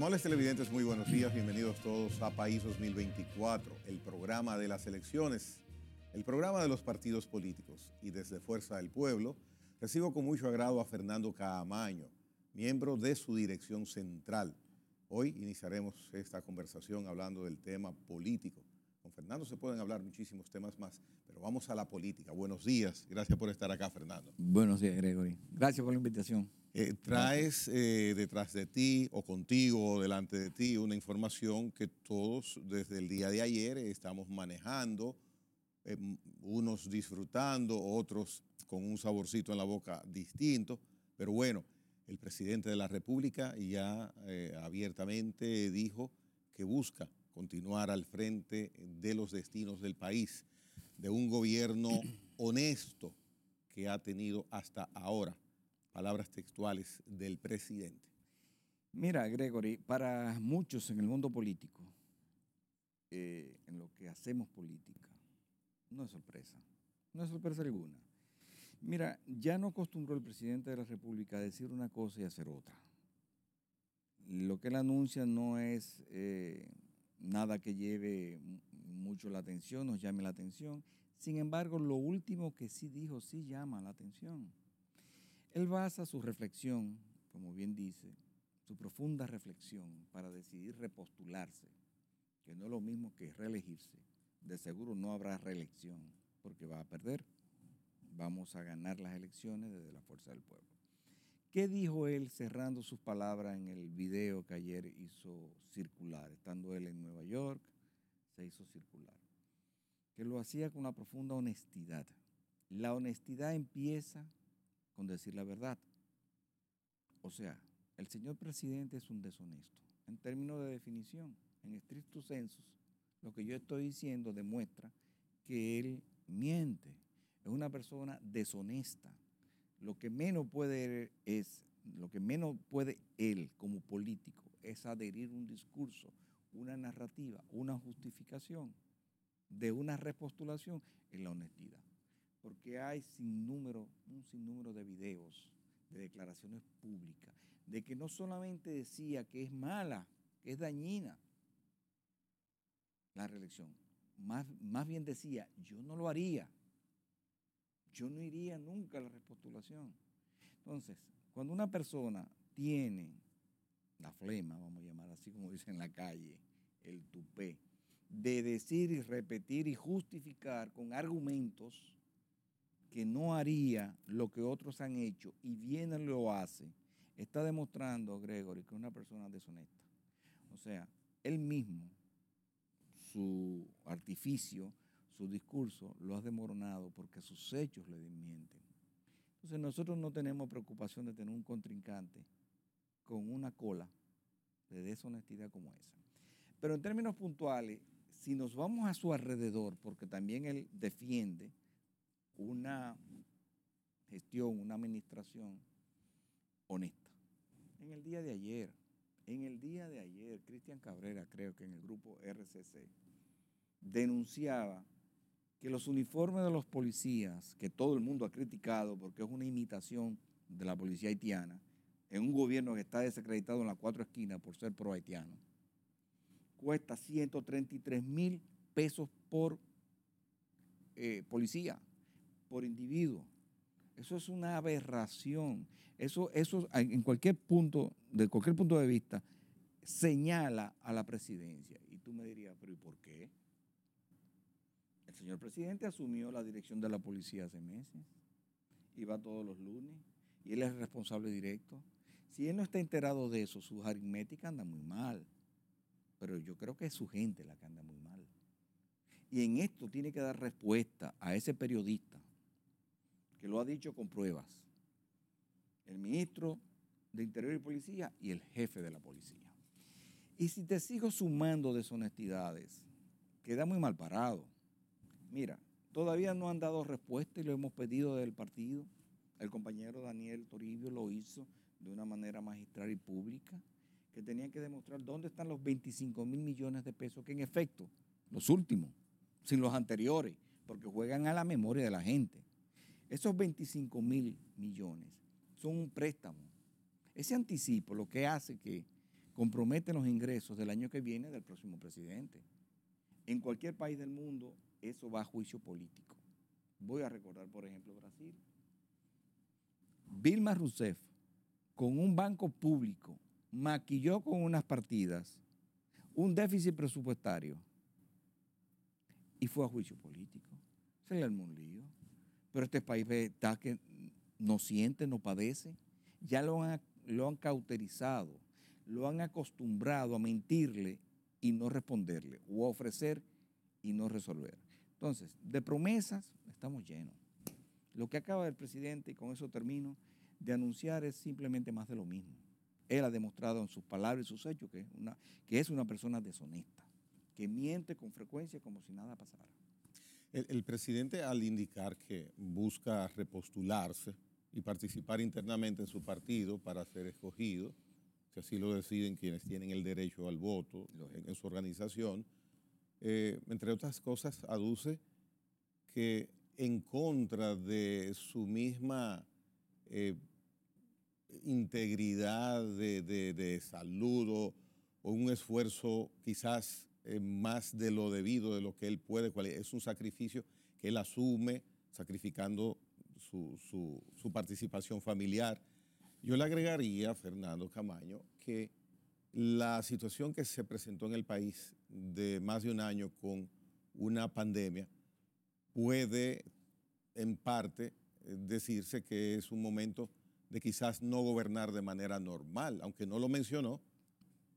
Amables televidentes, muy buenos días, bienvenidos todos a País 2024, el programa de las elecciones, el programa de los partidos políticos. Y desde Fuerza del Pueblo recibo con mucho agrado a Fernando Caamaño, miembro de su dirección central. Hoy iniciaremos esta conversación hablando del tema político. Con Fernando se pueden hablar muchísimos temas más, pero vamos a la política. Buenos días, gracias por estar acá, Fernando. Buenos días, Gregory. Gracias por la invitación. Eh, traes eh, detrás de ti o contigo o delante de ti una información que todos desde el día de ayer estamos manejando, eh, unos disfrutando, otros con un saborcito en la boca distinto, pero bueno, el presidente de la República ya abiertamente dijo que busca continuar al frente de los destinos del país, de un gobierno honesto que ha tenido hasta ahora. Palabras textuales del presidente. Mira, Gregory, para muchos en el mundo político, eh, en lo que hacemos política, no es sorpresa, no es sorpresa alguna. Mira, ya no acostumbró el presidente de la República a decir una cosa y hacer otra. Lo que él anuncia no es eh, nada que lleve mucho la atención, nos llame la atención. Sin embargo, lo último que sí dijo sí llama la atención. Él basa su reflexión, como bien dice, su profunda reflexión para decidir repostularse, que no es lo mismo que reelegirse. De seguro no habrá reelección, porque va a perder. Vamos a ganar las elecciones desde la fuerza del pueblo. ¿Qué dijo él cerrando sus palabras en el video que ayer hizo circular? Estando él en Nueva York, se hizo circular. Que lo hacía con una profunda honestidad. La honestidad empieza con decir la verdad. O sea, el señor presidente es un deshonesto. En términos de definición, en estricto sensos, lo que yo estoy diciendo demuestra que él miente. Es una persona deshonesta lo que menos puede er, es, lo que menos puede él como político es adherir un discurso, una narrativa, una justificación de una repostulación en la honestidad. Porque hay sin número, un sinnúmero de videos, de declaraciones públicas, de que no solamente decía que es mala, que es dañina la reelección, más, más bien decía, yo no lo haría yo no iría nunca a la repostulación. Entonces, cuando una persona tiene la flema, vamos a llamar así como dicen en la calle, el tupé, de decir y repetir y justificar con argumentos que no haría lo que otros han hecho y bien lo hace, está demostrando, Gregory, que es una persona deshonesta. O sea, él mismo, su artificio, su discurso lo has demoronado porque sus hechos le desmienten. Entonces nosotros no tenemos preocupación de tener un contrincante con una cola de deshonestidad como esa. Pero en términos puntuales, si nos vamos a su alrededor, porque también él defiende una gestión, una administración honesta. En el día de ayer, en el día de ayer, Cristian Cabrera, creo que en el grupo RCC, denunciaba que los uniformes de los policías, que todo el mundo ha criticado porque es una imitación de la policía haitiana, en un gobierno que está desacreditado en las cuatro esquinas por ser pro-haitiano, cuesta 133 mil pesos por eh, policía, por individuo. Eso es una aberración. Eso, eso en cualquier punto, de cualquier punto de vista, señala a la presidencia. Y tú me dirías, pero ¿y por qué? El señor presidente asumió la dirección de la policía hace meses. Iba todos los lunes. Y él es responsable directo. Si él no está enterado de eso, su aritmética anda muy mal. Pero yo creo que es su gente la que anda muy mal. Y en esto tiene que dar respuesta a ese periodista que lo ha dicho con pruebas. El ministro de Interior y Policía y el jefe de la policía. Y si te sigo sumando deshonestidades, queda muy mal parado mira, todavía no han dado respuesta y lo hemos pedido del partido. El compañero Daniel Toribio lo hizo de una manera magistral y pública, que tenían que demostrar dónde están los 25 mil millones de pesos, que en efecto, los últimos, sin los anteriores, porque juegan a la memoria de la gente. Esos 25 mil millones son un préstamo. Ese anticipo lo que hace que comprometen los ingresos del año que viene del próximo presidente. En cualquier país del mundo eso va a juicio político. Voy a recordar, por ejemplo, Brasil. Vilma Rousseff, con un banco público, maquilló con unas partidas un déficit presupuestario y fue a juicio político. Se le armó lío. Pero este país está que no siente, no padece. Ya lo han, lo han cauterizado, lo han acostumbrado a mentirle y no responderle, o a ofrecer y no resolver. Entonces, de promesas estamos llenos. Lo que acaba el presidente, y con eso termino, de anunciar es simplemente más de lo mismo. Él ha demostrado en sus palabras y sus hechos que, una, que es una persona deshonesta, que miente con frecuencia como si nada pasara. El, presidente al indicar que busca repostularse y participar internamente en su partido para ser escogido, que así lo deciden quienes tienen el derecho al voto en, su organización, eh, entre otras cosas, aduce que en contra de su misma eh, integridad de, de, salud o, un esfuerzo quizás eh, más de lo debido, de lo que él puede, es un sacrificio que él asume sacrificando su, su participación familiar. Yo le agregaría, Fernando Camaño, que la situación que se presentó en el país de más de un año con una pandemia puede en parte eh, decirse que es un momento de quizás no gobernar de manera normal, aunque no lo mencionó,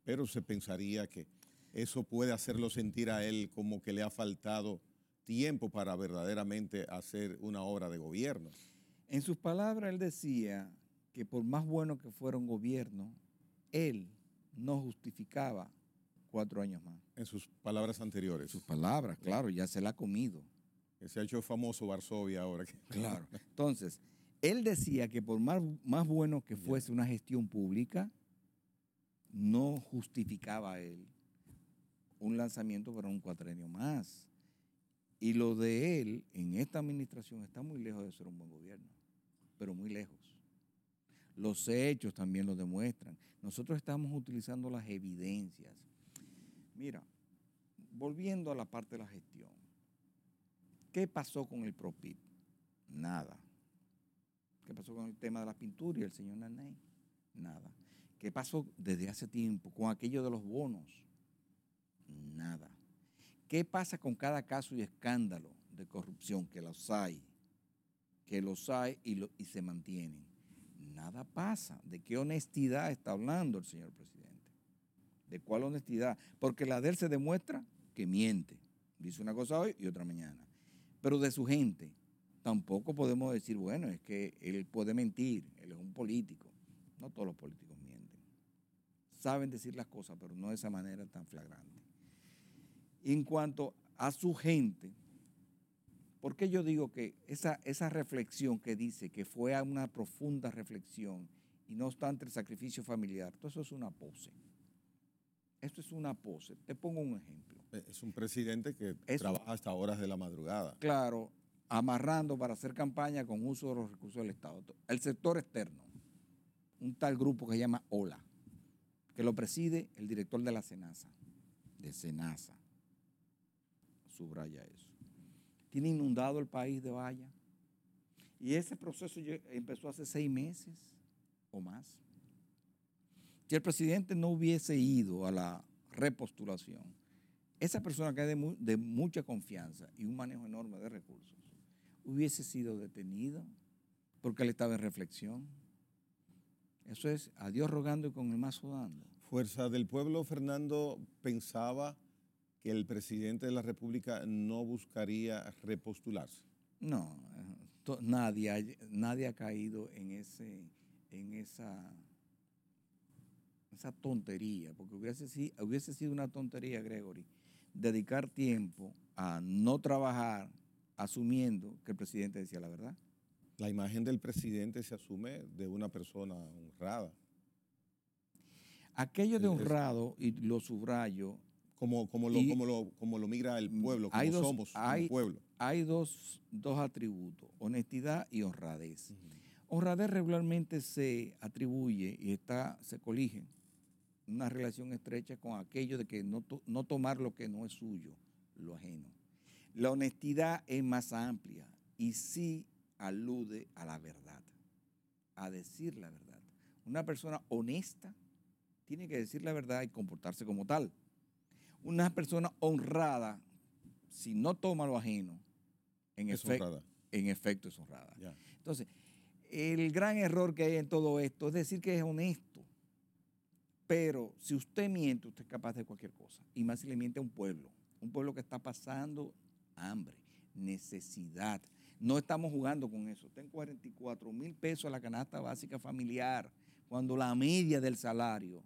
pero se pensaría que eso puede hacerlo sentir a él como que le ha faltado tiempo para verdaderamente hacer una obra de gobierno. En sus palabras él decía que por más bueno que fuera un gobierno, él no justificaba cuatro años más. En sus palabras anteriores. Sus palabras, claro, ya se la ha comido. se ha hecho famoso Varsovia ahora. Claro. Entonces, él decía que por más, más bueno que fuese una gestión pública, no justificaba él un lanzamiento para un cuatrenio más. Y lo de él en esta administración está muy lejos de ser un buen gobierno, pero muy lejos. Los hechos también lo demuestran. Nosotros estamos utilizando las evidencias. Mira, volviendo a la parte de la gestión. ¿Qué pasó con el PROPIP? Nada. ¿Qué pasó con el tema de la pintura y el señor Nanay? Nada. ¿Qué pasó desde hace tiempo con aquello de los bonos? Nada. ¿Qué pasa con cada caso y escándalo de corrupción? Que los hay. Que los hay y, y se mantienen nada pasa. ¿De qué honestidad está hablando el señor presidente? ¿De cuál honestidad? Porque la de él se demuestra que miente. Dice una cosa hoy y otra mañana. Pero de su gente, tampoco podemos decir, bueno, es que él puede mentir, él es un político. No todos los políticos mienten. Saben decir las cosas, pero no de esa manera tan flagrante. En cuanto a su gente, ¿Por qué yo digo que esa, esa reflexión que dice que fue una profunda reflexión y no obstante el sacrificio familiar, todo eso es una pose? Esto es una pose. Te pongo un ejemplo. E, es un presidente que trabaja hasta horas de la madrugada. Claro, amarrando para hacer campaña con uso de los recursos del Estado. El sector externo, un tal grupo que se llama OLA, que lo preside el director de la SENASA, de SENASA. Subraya eso tiene inundado el país de Valla. Y ese proceso empezó hace seis meses o más. Si el presidente no hubiese ido a la repostulación, esa persona que es de, mucha confianza y un manejo enorme de recursos, hubiese sido detenido porque él estaba en reflexión. Eso es a Dios rogando y con el mazo dando. Fuerza del Pueblo, Fernando, pensaba que el presidente de la República no buscaría repostularse. No, eh, nadie, ha, nadie ha caído en, ese, en esa, esa tontería, porque hubiese, hubiese sido una tontería, Gregory, dedicar tiempo a no trabajar asumiendo que el presidente decía la verdad. La imagen del presidente se asume de una persona honrada. Aquello de honrado, y lo subrayo, como, lo, como, como lo migra el pueblo, como somos el pueblo. Hay dos, atributos, honestidad y honradez. Honradez regularmente se atribuye y está, se colige una relación estrecha con aquello de que no, no tomar lo que no es suyo, lo ajeno. La honestidad es más amplia y sí alude a la verdad, a decir la verdad. Una persona honesta tiene que decir la verdad y comportarse como tal una persona honrada, si no toma lo ajeno, en, efecto es honrada. Entonces, el gran error que hay en todo esto es decir que es honesto. Pero si usted miente, usted es capaz de cualquier cosa. Y más si le miente a un pueblo. Un pueblo que está pasando hambre, necesidad. No estamos jugando con eso. Ten 44 mil pesos a la canasta básica familiar, cuando la media del salario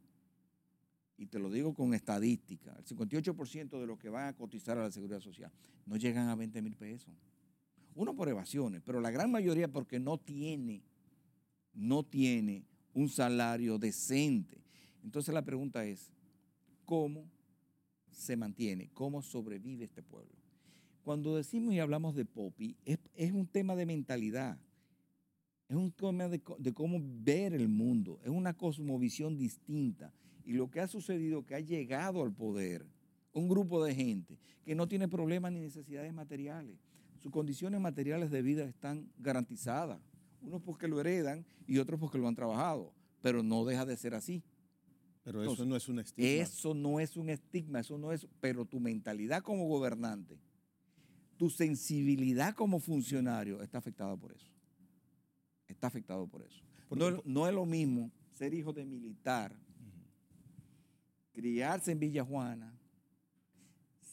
y te lo digo con estadística, el 58% de los que van a cotizar a la seguridad social no llegan a 20 mil pesos. Uno por evasiones, pero la gran mayoría porque no tiene, no tiene un salario decente. Entonces la pregunta es, ¿cómo se mantiene? ¿Cómo sobrevive este pueblo? Cuando decimos y hablamos de Popi, es, es un tema de mentalidad. Es un tema de, de, cómo ver el mundo, es una cosmovisión distinta, y lo que ha sucedido es que ha llegado al poder un grupo de gente que no tiene problemas ni necesidades materiales. Sus condiciones materiales de vida están garantizadas. Unos porque lo heredan y otros porque lo han trabajado. Pero no deja de ser así. Pero eso no es un estigma. Eso no es un estigma, eso no es. Pero tu mentalidad como gobernante, tu sensibilidad como funcionario está afectada por eso. Está afectado por eso. no es lo mismo ser hijo de militar criarse en Villa Juana,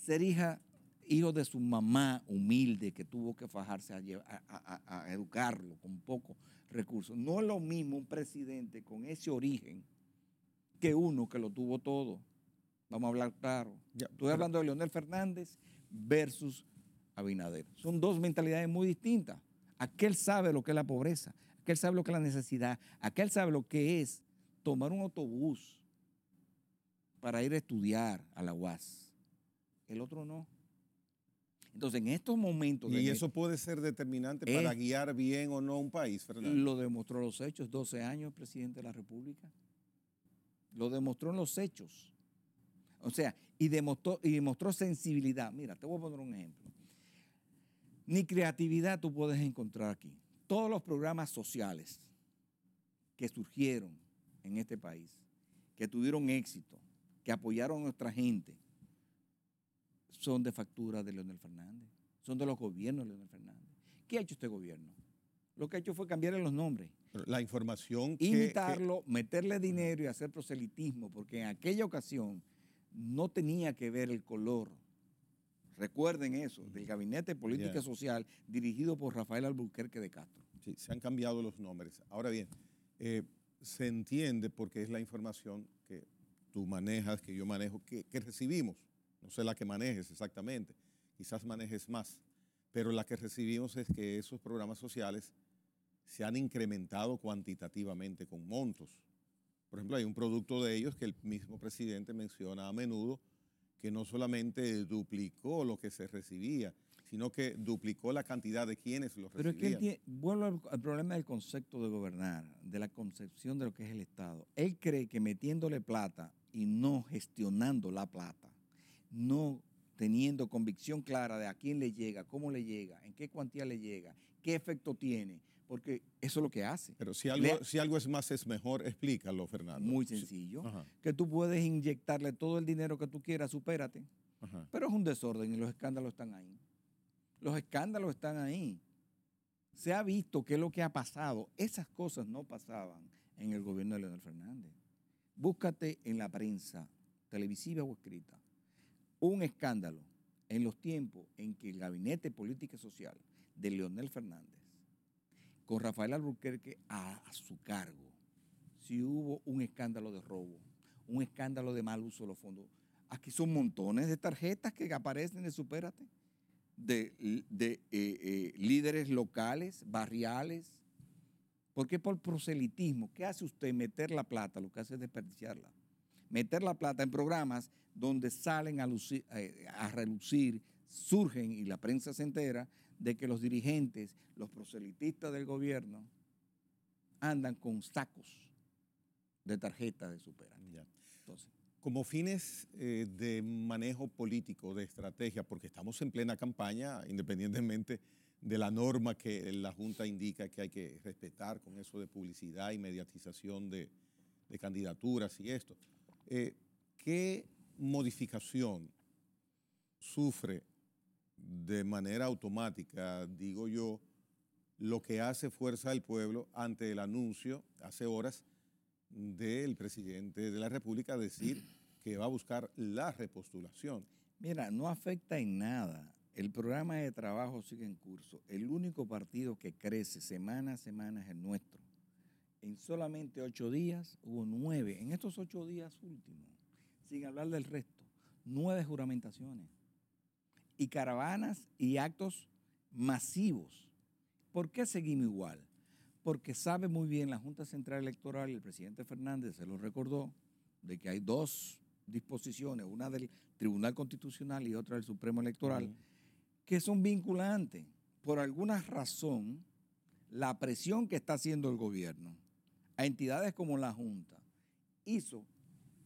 ser hija, hijo de su mamá humilde que tuvo que fajarse a, educarlo con pocos recursos. No es lo mismo un presidente con ese origen que uno que lo tuvo todo. Vamos a hablar claro. Estoy hablando de Leonel Fernández versus Abinader. Son dos mentalidades muy distintas. Aquel sabe lo que es la pobreza, aquel sabe lo que es la necesidad, aquel sabe lo que es tomar un autobús para ir a estudiar a la UAS. El otro no. Entonces, en estos momentos... Y eso puede ser determinante para guiar bien o no un país, Fernando. Lo demostró los hechos, 12 años presidente de la República. Lo demostró en los hechos. O sea, y demostró, y demostró sensibilidad. Mira, te voy a poner un ejemplo. Ni creatividad tú puedes encontrar aquí. Todos los programas sociales que surgieron en este país, que tuvieron éxito, que apoyaron a nuestra gente son de factura de Leonel Fernández, son de los gobiernos de Leonel Fernández. ¿Qué ha hecho este gobierno? Lo que ha hecho fue cambiarle los nombres. la información. Imitarlo, que, meterle dinero y hacer proselitismo, porque en aquella ocasión no tenía que ver el color. Recuerden eso, del Gabinete de Política Social dirigido por Rafael Albuquerque de Castro. Sí, se han cambiado los nombres. Ahora bien, eh, se entiende porque es la información que tú manejas, que yo manejo, que, recibimos. No sé la que manejes exactamente, quizás manejes más, pero la que recibimos es que esos programas sociales se han incrementado cuantitativamente con montos. Por ejemplo, hay un producto de ellos que el mismo presidente menciona a menudo, que no solamente duplicó lo que se recibía, sino que duplicó la cantidad de quienes lo recibían. Pero es que él vuelvo al, problema del concepto de gobernar, de la concepción de lo que es el Estado. Él cree que metiéndole plata y no gestionando la plata, no teniendo convicción clara de a quién le llega, cómo le llega, en qué cuantía le llega, qué efecto tiene, porque eso es lo que hace. Pero si algo, es más es mejor, explícalo, Fernando. Muy sencillo. Que tú puedes inyectarle todo el dinero que tú quieras, supérate. Pero es un desorden y los escándalos están ahí. Los escándalos están ahí. Se ha visto que lo que ha pasado, esas cosas no pasaban en el gobierno de Leonel Fernández búscate en la prensa, televisiva o escrita, un escándalo en los tiempos en que el Gabinete Política y Social de Leonel Fernández, con Rafael Albuquerque a, su cargo, si hubo un escándalo de robo, un escándalo de mal uso de los fondos, aquí son montones de tarjetas que aparecen de Supérate, de, de eh, eh, líderes locales, barriales, ¿Por qué por proselitismo? ¿Qué hace usted? Meter la plata, lo que hace es desperdiciarla. Meter la plata en programas donde salen a, eh, relucir, surgen y la prensa se entera de que los dirigentes, los proselitistas del gobierno, andan con sacos de tarjetas de superávit. como fines eh, de manejo político, de estrategia, porque estamos en plena campaña, independientemente de la norma que la Junta indica que hay que respetar con eso de publicidad y mediatización de, candidaturas y esto. Eh, ¿Qué modificación sufre de manera automática, digo yo, lo que hace fuerza al pueblo ante el anuncio hace horas del presidente de la República decir que va a buscar la repostulación? Mira, no afecta en nada el programa de trabajo sigue en curso. El único partido que crece semana a semana es el nuestro. En solamente ocho días hubo nueve, en estos ocho días últimos, sin hablar del resto, nueve juramentaciones y caravanas y actos masivos. ¿Por qué seguimos igual? Porque sabe muy bien la Junta Central Electoral, el presidente Fernández se lo recordó, de que hay dos disposiciones, una del Tribunal Constitucional y otra del Supremo Electoral que son vinculantes. Por alguna razón, la presión que está haciendo el gobierno a entidades como la Junta hizo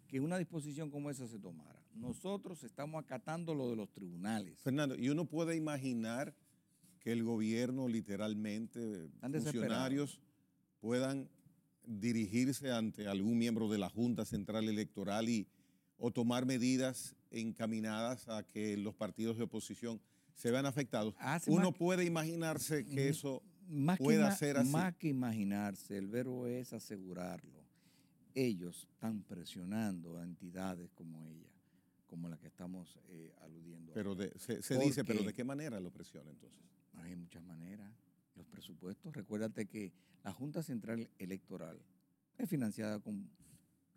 que una disposición como esa se tomara. Nosotros estamos acatando lo de los tribunales. Fernando, y uno puede imaginar que el gobierno literalmente, funcionarios puedan dirigirse ante algún miembro de la Junta Central Electoral y, o tomar medidas encaminadas a que los partidos de oposición se vean afectados. Uno puede imaginarse que eso más pueda ser así. Más que imaginarse, el verbo es asegurarlo. Ellos están presionando a entidades como ella, como la que estamos eh, aludiendo. Pero se, dice, pero ¿de qué manera lo presiona entonces? Hay muchas maneras. Los presupuestos, recuérdate que la Junta Central Electoral es financiada con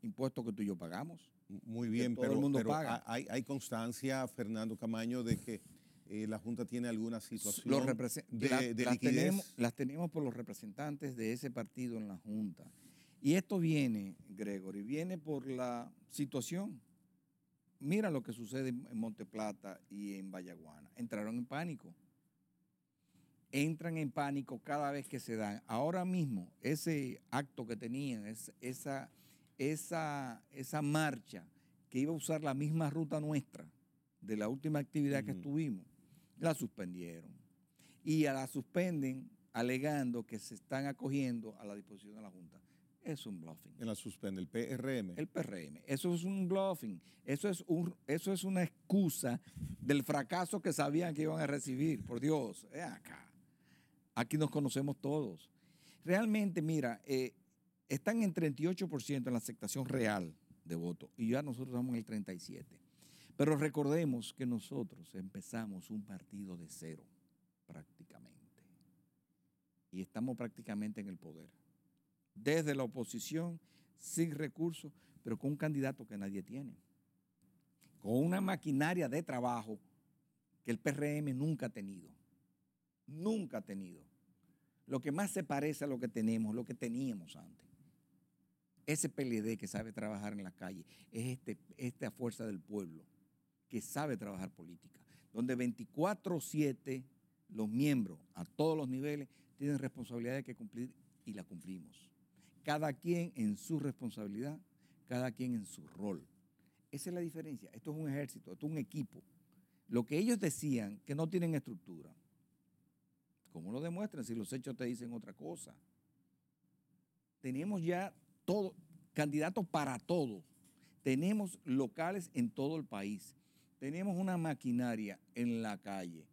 impuestos que tú y yo pagamos. Muy bien, pero, el mundo paga. Hay, hay, constancia, Fernando Camaño, de que eh, la Junta tiene alguna situación las, tenemos, por los representantes de ese partido en la Junta. Y esto viene, Gregory, viene por la situación. Mira lo que sucede en Monteplata y en Vallaguana. Entraron en pánico. Entran en pánico cada vez que se dan. Ahora mismo, ese acto que tenían, esa, marcha que iba a usar la misma ruta nuestra de la última actividad que estuvimos, la suspendieron. Y a la suspenden alegando que se están acogiendo a la disposición de la Junta. Es un bluffing. la suspende, el PRM. El PRM. Eso es un bluffing. Eso es, un, eso es una excusa del fracaso que sabían que iban a recibir. Por Dios, acá. Aquí nos conocemos todos. Realmente, mira, eh, están en 38% en la aceptación real de voto y ya nosotros estamos en el 37%. Pero recordemos que nosotros empezamos un partido de cero, prácticamente. Y estamos prácticamente en el poder. Desde la oposición, sin recursos, pero con un candidato que nadie tiene. Con una maquinaria de trabajo que el PRM nunca ha tenido. Nunca ha tenido. Lo que más se parece a lo que tenemos, lo que teníamos antes. Ese PLD que sabe trabajar en la calle es este, esta fuerza del pueblo que sabe trabajar política, donde 24-7 los miembros a todos los niveles tienen responsabilidades que cumplir y la cumplimos. Cada quien en su responsabilidad, cada quien en su rol. Esa es la diferencia. Esto es un ejército, esto es un equipo. Lo que ellos decían que no tienen estructura, ¿cómo lo demuestran si los hechos te dicen otra cosa? Tenemos ya todo, candidatos para todo. Tenemos locales en todo el país tenemos una maquinaria en la calle.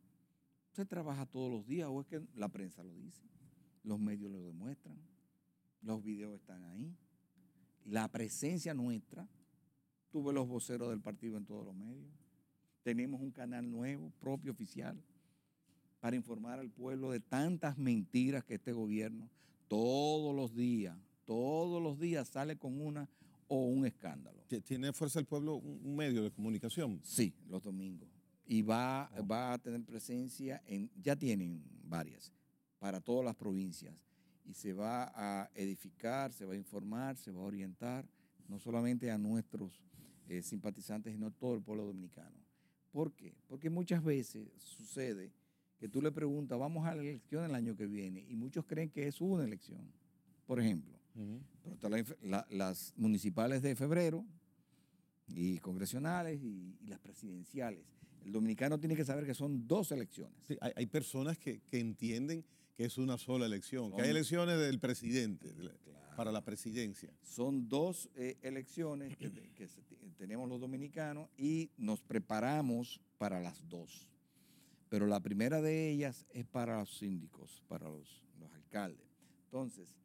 se trabaja todos los días o es que la prensa lo dice? Los medios lo demuestran, los videos están ahí, la presencia nuestra. Tuve los voceros del partido en todos los medios. Tenemos un canal nuevo, propio oficial, para informar al pueblo de tantas mentiras que este gobierno todos los días, todos los días sale con una o un escándalo. ¿Tiene Fuerza el Pueblo un medio de comunicación? Sí, los domingos. Y va, oh. va a tener presencia en, ya tienen varias, para todas las provincias. Y se va a edificar, se va a informar, se va a orientar, no solamente a nuestros eh, simpatizantes, sino a todo el pueblo dominicano. ¿Por qué? Porque muchas veces sucede que tú le preguntas, vamos a la elección el año que viene, y muchos creen que es una elección. Por ejemplo, pero las municipales de febrero y congresionales y, las presidenciales. El dominicano tiene que saber que son dos elecciones. hay, personas que, entienden que es una sola elección, que hay elecciones del presidente, para la presidencia. Son dos eh, elecciones que, tenemos los dominicanos y nos preparamos para las dos. Pero la primera de ellas es para los síndicos, para los, los alcaldes. Entonces,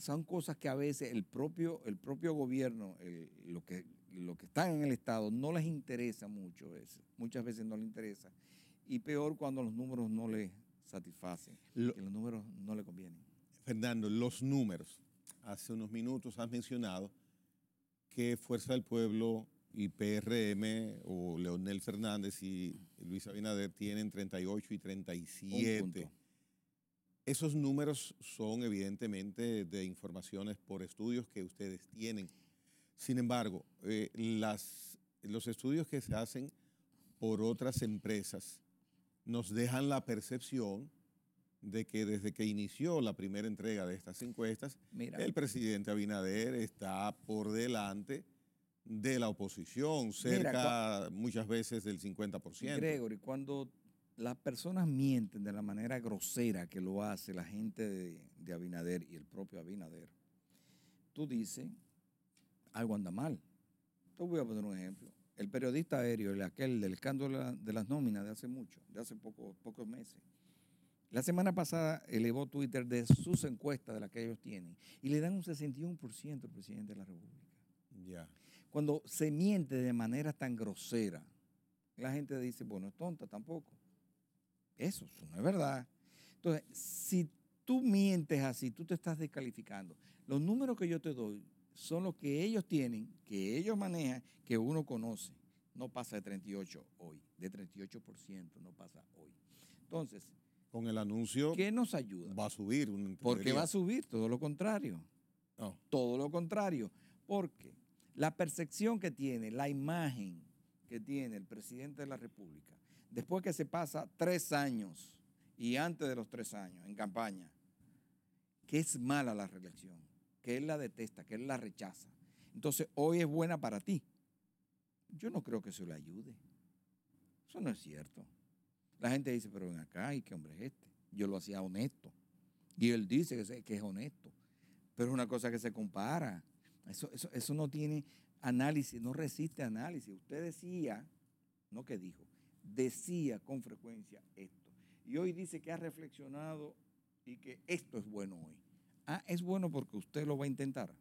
son cosas que a veces el propio, el propio gobierno, el, lo, que, lo que están en el Estado, no les interesa mucho muchas veces no les interesa. Y peor cuando los números no les satisfacen, que los números no le convienen. Fernando, los números. Hace unos minutos has mencionado que Fuerza del Pueblo y PRM o Leonel Fernández y Luis Abinader tienen 38 y 37 esos números son evidentemente de informaciones por estudios que ustedes tienen. Sin embargo, eh, las, los estudios que se hacen por otras empresas nos dejan la percepción de que desde que inició la primera entrega de estas encuestas, el presidente Abinader está por delante de la oposición, cerca muchas veces del 50%. Gregory, cuando las personas mienten de la manera grosera que lo hace la gente de, Abinader y el propio Abinader, tú dices, algo anda mal. Te voy a poner un ejemplo. El periodista aéreo, el aquel del escándalo de las nóminas de hace mucho, de hace poco, pocos meses, la semana pasada elevó Twitter de sus encuestas, de las que ellos tienen, y le dan un 61% al presidente de la República. Cuando se miente de manera tan grosera, la gente dice, bueno, es tonta tampoco. Eso, eso no es verdad. Entonces, si tú mientes así, tú te estás descalificando. Los números que yo te doy son los que ellos tienen, que ellos manejan, que uno conoce. No pasa de 38 hoy, de 38% no pasa hoy. Entonces, con el anuncio, ¿qué nos ayuda? Va a subir. un porque va a subir, todo lo contrario. Todo lo contrario. Porque la percepción que tiene, la imagen que tiene el presidente de la República después que se pasa tres años y antes de los tres años en campaña, que es mala la reelección, que él la detesta, que él la rechaza. Entonces, hoy es buena para ti. Yo no creo que eso le ayude. Eso no es cierto. La gente dice, pero ven acá, ¿y qué hombre es este? Yo lo hacía honesto. Y él dice que es honesto. Pero es una cosa que se compara. Eso, eso, eso no tiene análisis, no resiste análisis. Usted decía, no que dijo, decía con frecuencia esto. Y hoy dice que ha reflexionado y que esto es bueno hoy. Ah, es bueno porque usted lo va a intentar.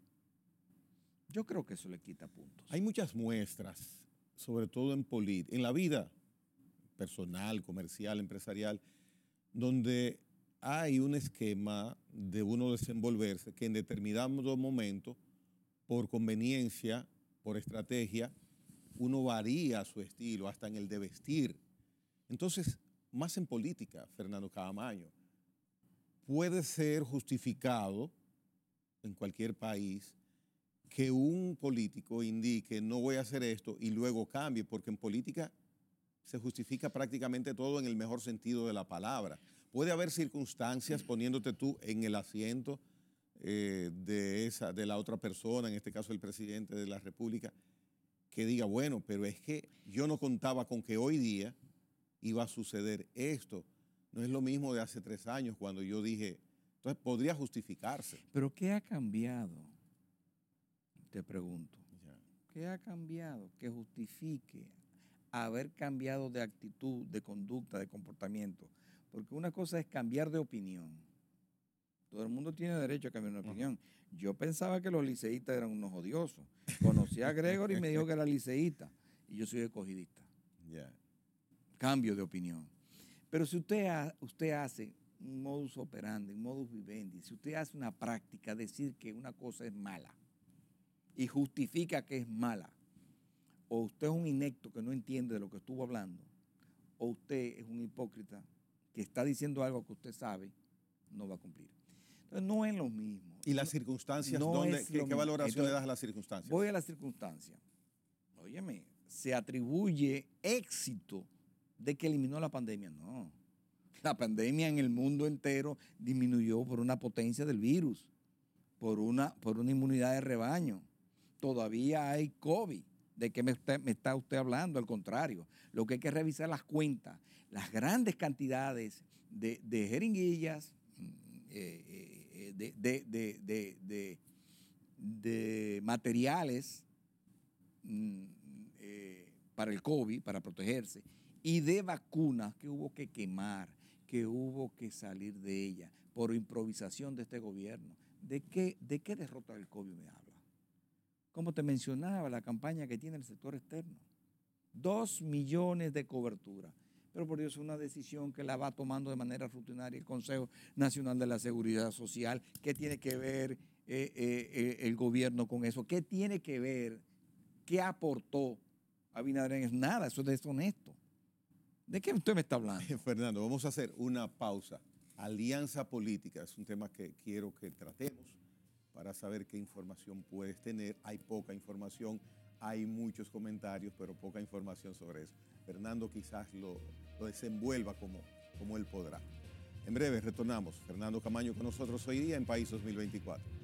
Yo creo que eso le quita puntos. Hay muchas muestras, sobre todo en en la vida personal, comercial, empresarial, donde hay un esquema de uno desenvolverse que en determinado momentos por conveniencia, por estrategia, uno varía su estilo, hasta en el de vestir. Entonces, más en política, Fernando Camaño, puede ser justificado en cualquier país que un político indique no voy a hacer esto y luego cambie, porque en política se justifica prácticamente todo en el mejor sentido de la palabra. Puede haber circunstancias poniéndote tú en el asiento eh, de, esa, de la otra persona, en este caso el presidente de la República, que diga, bueno, pero es que yo no contaba con que hoy día iba a suceder esto. No es lo mismo de hace tres años cuando yo dije, entonces podría justificarse. Pero ¿qué ha cambiado? Te pregunto. ¿Qué ha cambiado que justifique haber cambiado de actitud, de conducta, de comportamiento? Porque una cosa es cambiar de opinión. Todo el mundo tiene derecho a cambiar de opinión. Yo pensaba que los liceístas eran unos odiosos. Conocí a Gregory y me dijo que era liceísta. Y yo soy escogidista. ya cambio de opinión. Pero si usted, usted hace un modus operandi, un modus vivendi, si usted hace una práctica, decir que una cosa es mala y justifica que es mala, o usted es un inecto que no entiende de lo que estuvo hablando, o usted es un hipócrita que está diciendo algo que usted sabe, no va a cumplir. Entonces, no es lo mismo. ¿Y las circunstancias? ¿qué, valoración le das a las circunstancias? Voy a las circunstancias. Óyeme, se atribuye éxito de que eliminó la pandemia, no. La pandemia en el mundo entero disminuyó por una potencia del virus, por una, por una inmunidad de rebaño. Todavía hay COVID. ¿De qué me, está usted hablando? Al contrario, lo que hay que revisar las cuentas, las grandes cantidades de, jeringuillas, mm, eh, eh, de, materiales mm, eh, para el COVID, para protegerse, y de vacunas que hubo que quemar, que hubo que salir de ella por improvisación de este gobierno. ¿De qué, de qué derrota del COVID me habla? Como te mencionaba, la campaña que tiene el sector externo. Dos millones de cobertura. Pero por Dios, es una decisión que la va tomando de manera rutinaria el Consejo Nacional de la Seguridad Social. ¿Qué tiene que ver eh, eh, eh, el gobierno con eso? ¿Qué tiene que ver? ¿Qué aportó Abinader? Nada, eso es deshonesto. ¿De qué usted me está hablando? Fernando, vamos a hacer una pausa. Alianza política es un tema que quiero que tratemos para saber qué información puedes tener. Hay poca información, hay muchos comentarios, pero poca información sobre eso. Fernando quizás lo, lo desenvuelva como, como él podrá. En breve retornamos. Fernando Camaño con nosotros hoy día en País 2024.